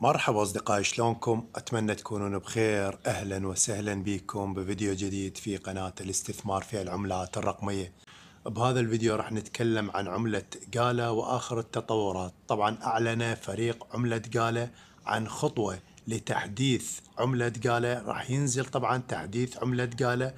مرحبا أصدقائي شلونكم؟ أتمنى تكونون بخير أهلا وسهلا بكم بفيديو جديد في قناة الاستثمار في العملات الرقمية بهذا الفيديو راح نتكلم عن عملة قالة وآخر التطورات طبعا أعلن فريق عملة قالة عن خطوة لتحديث عملة قالة راح ينزل طبعا تحديث عملة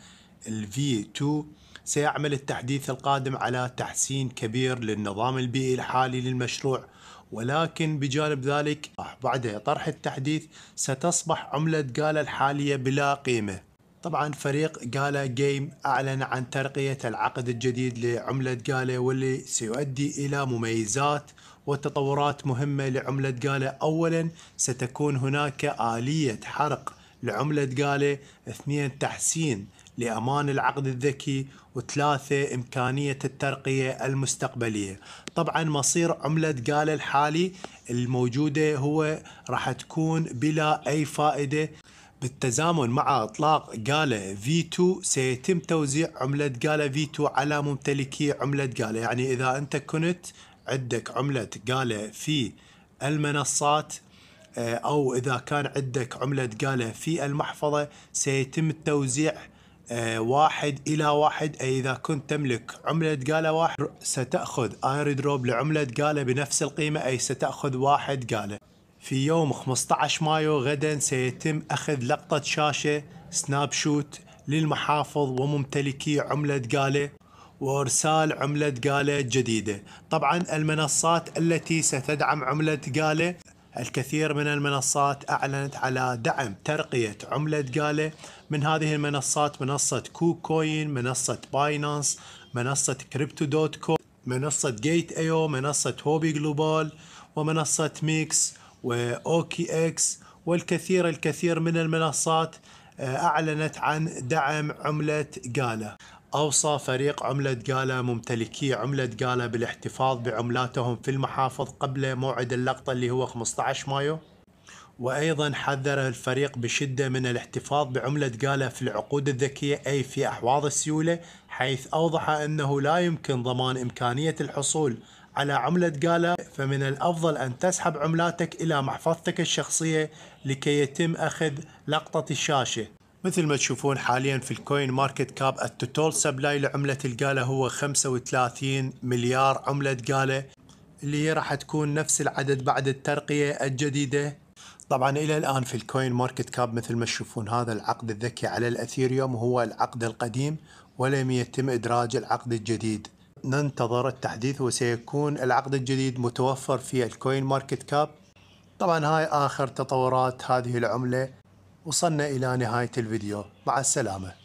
الـ v 2 سيعمل التحديث القادم على تحسين كبير للنظام البيئي الحالي للمشروع ولكن بجانب ذلك بعد طرح التحديث ستصبح عملة جالا الحالية بلا قيمة طبعا فريق جالا جيم أعلن عن ترقية العقد الجديد لعملة جالا واللي سيؤدي إلى مميزات وتطورات مهمة لعملة جالا أولا ستكون هناك آلية حرق لعملة جالا اثنين تحسين لأمان العقد الذكي وثلاثة إمكانية الترقية المستقبلية طبعا مصير عملة قال الحالي الموجودة هو راح تكون بلا أي فائدة بالتزامن مع اطلاق جالا في 2 سيتم توزيع عملة جالا في 2 على ممتلكي عملة جالا يعني اذا انت كنت عندك عملة جالا في المنصات آه، او اذا كان عندك عملة جالا في المحفظة سيتم التوزيع آه، واحد إلى واحد أي إذا كنت تملك عملة قالة واحد ستأخذ دروب لعملة قالة بنفس القيمة أي ستأخذ واحد قالة في يوم 15 مايو غدا سيتم أخذ لقطة شاشة سناب شوت للمحافظ وممتلكي عملة قالة وارسال عملة قالة جديدة طبعا المنصات التي ستدعم عملة قالة الكثير من المنصات أعلنت على دعم ترقية عملة جالا من هذه المنصات منصة كوكوين منصة باينانس منصة كريبتو دوت كوم منصة جيت ايو منصة هوبي جلوبال ومنصة ميكس وأوكي إكس والكثير الكثير من المنصات آه، أعلنت عن دعم عملة جالا أوصى فريق عملة قالة ممتلكي عملة قالة بالاحتفاظ بعملاتهم في المحافظ قبل موعد اللقطة اللي هو 15 مايو وأيضا حذر الفريق بشدة من الاحتفاظ بعملة قالة في العقود الذكية أي في أحواض السيولة حيث أوضح أنه لا يمكن ضمان إمكانية الحصول على عملة قالة فمن الأفضل أن تسحب عملاتك إلى محفظتك الشخصية لكي يتم أخذ لقطة الشاشة مثل ما تشوفون حاليا في الكوين ماركت كاب التوتال سبلاي لعملة القالة هو 35 مليار عملة قالة اللي هي راح تكون نفس العدد بعد الترقية الجديدة طبعا الى الان في الكوين ماركت كاب مثل ما تشوفون هذا العقد الذكي على الاثيريوم هو العقد القديم ولم يتم ادراج العقد الجديد ننتظر التحديث وسيكون العقد الجديد متوفر في الكوين ماركت كاب طبعا هاي اخر تطورات هذه العمله وصلنا إلى نهاية الفيديو مع السلامة